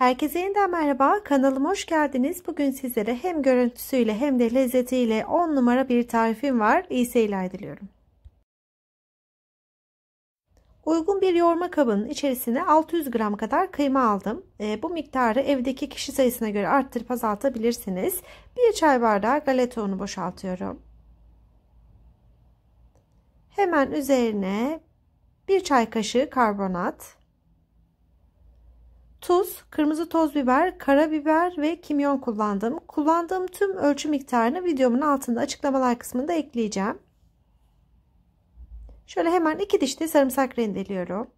Herkese yeniden merhaba. Kanalıma hoş geldiniz. Bugün sizlere hem görüntüsüyle hem de lezzetiyle 10 numara bir tarifim var. İyi seyirler diliyorum. Uygun bir yoğurma kabının içerisine 600 gram kadar kıyma aldım. E, bu miktarı evdeki kişi sayısına göre arttırıp azaltabilirsiniz. Bir çay bardağı galeta unu boşaltıyorum. Hemen üzerine bir çay kaşığı karbonat. Tuz, kırmızı toz biber, karabiber ve kimyon kullandım. Kullandığım tüm ölçü miktarını videomun altında açıklamalar kısmında ekleyeceğim. Şöyle hemen iki dişli sarımsak rendeliyorum.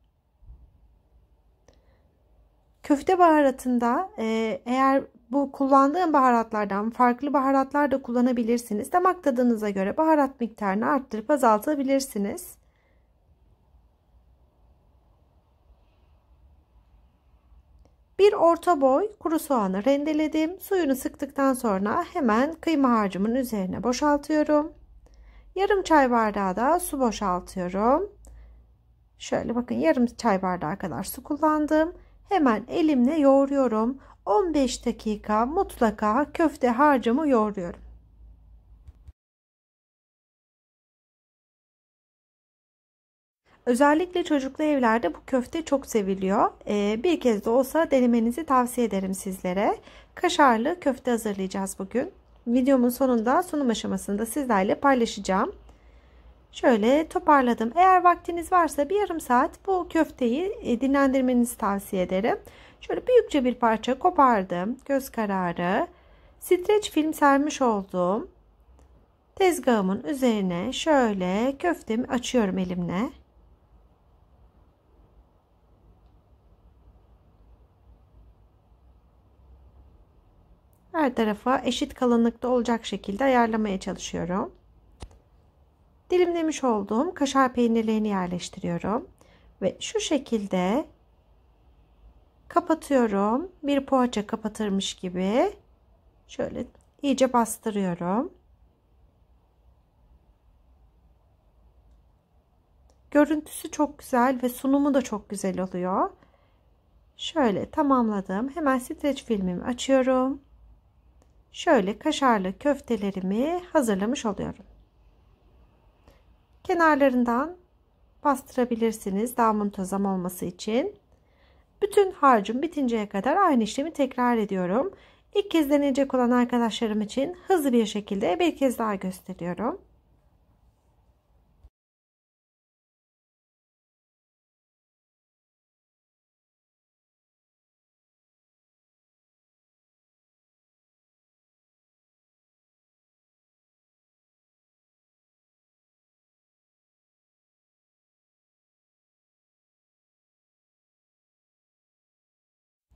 Köfte baharatında e, eğer bu kullandığım baharatlardan farklı baharatlar da kullanabilirsiniz. Damak tadınıza göre baharat miktarını arttırıp azaltabilirsiniz. Bir orta boy kuru soğanı rendeledim. Suyunu sıktıktan sonra hemen kıyma harcımın üzerine boşaltıyorum. Yarım çay bardağı da su boşaltıyorum. Şöyle bakın yarım çay bardağı kadar su kullandım. Hemen elimle yoğuruyorum. 15 dakika mutlaka köfte harcımı yoğuruyorum. Özellikle çocuklu evlerde bu köfte çok seviliyor. Ee, bir kez de olsa denemenizi tavsiye ederim sizlere. Kaşarlı köfte hazırlayacağız bugün. Videomun sonunda sunum aşamasında sizlerle paylaşacağım. Şöyle toparladım. Eğer vaktiniz varsa bir yarım saat bu köfteyi e, dinlendirmenizi tavsiye ederim. Şöyle büyükçe bir parça kopardım. Göz kararı. Streç film sermiş oldum tezgahımın üzerine şöyle köftemi açıyorum elimle. her tarafa eşit kalınlıkta olacak şekilde ayarlamaya çalışıyorum. Dilimlemiş olduğum kaşar peynirlerini yerleştiriyorum. Ve şu şekilde kapatıyorum. Bir poğaça kapatırmış gibi şöyle iyice bastırıyorum. Görüntüsü çok güzel ve sunumu da çok güzel oluyor. Şöyle tamamladım. Hemen streç filmimi açıyorum şöyle kaşarlı köftelerimi hazırlamış oluyorum. Kenarlarından bastırabilirsiniz daha muntazam olması için. Bütün harcım bitinceye kadar aynı işlemi tekrar ediyorum. İlk kez deneyecek olan arkadaşlarım için hızlı bir şekilde bir kez daha gösteriyorum.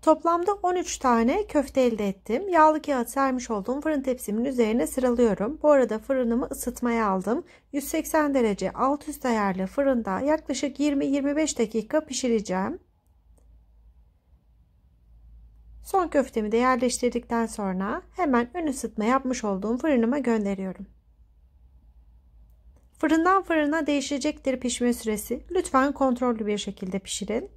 Toplamda 13 tane köfte elde ettim. Yağlı kağıt sermiş olduğum fırın tepsimin üzerine sıralıyorum. Bu arada fırınımı ısıtmaya aldım. 180 derece alt üst ayarlı fırında yaklaşık 20-25 dakika pişireceğim. Son köftemi de yerleştirdikten sonra hemen ön ısıtma yapmış olduğum fırınıma gönderiyorum. Fırından fırına değişecektir pişme süresi. Lütfen kontrollü bir şekilde pişirin.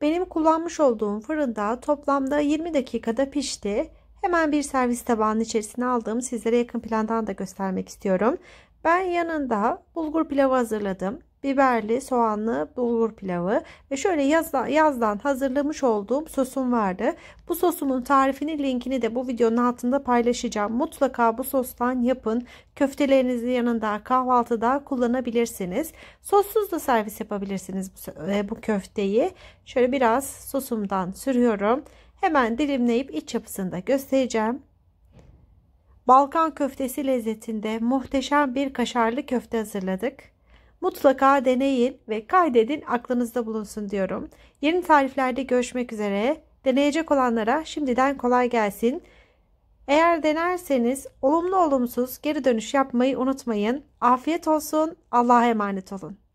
Benim kullanmış olduğum fırında toplamda 20 dakikada pişti. Hemen bir servis tabağının içerisine aldım. Sizlere yakın plandan da göstermek istiyorum. Ben yanında bulgur pilavı hazırladım biberli soğanlı bulgur pilavı ve şöyle yazdan, yazdan hazırlamış olduğum sosum vardı. Bu sosumun tarifini linkini de bu videonun altında paylaşacağım. Mutlaka bu sostan yapın. Köftelerinizin yanında kahvaltıda kullanabilirsiniz. Sossuz da servis yapabilirsiniz bu, e, bu köfteyi. Şöyle biraz sosumdan sürüyorum. Hemen dilimleyip iç yapısını da göstereceğim. Balkan köftesi lezzetinde muhteşem bir kaşarlı köfte hazırladık mutlaka deneyin ve kaydedin aklınızda bulunsun diyorum. Yeni tariflerde görüşmek üzere. Deneyecek olanlara şimdiden kolay gelsin. Eğer denerseniz olumlu olumsuz geri dönüş yapmayı unutmayın. Afiyet olsun. Allah'a emanet olun.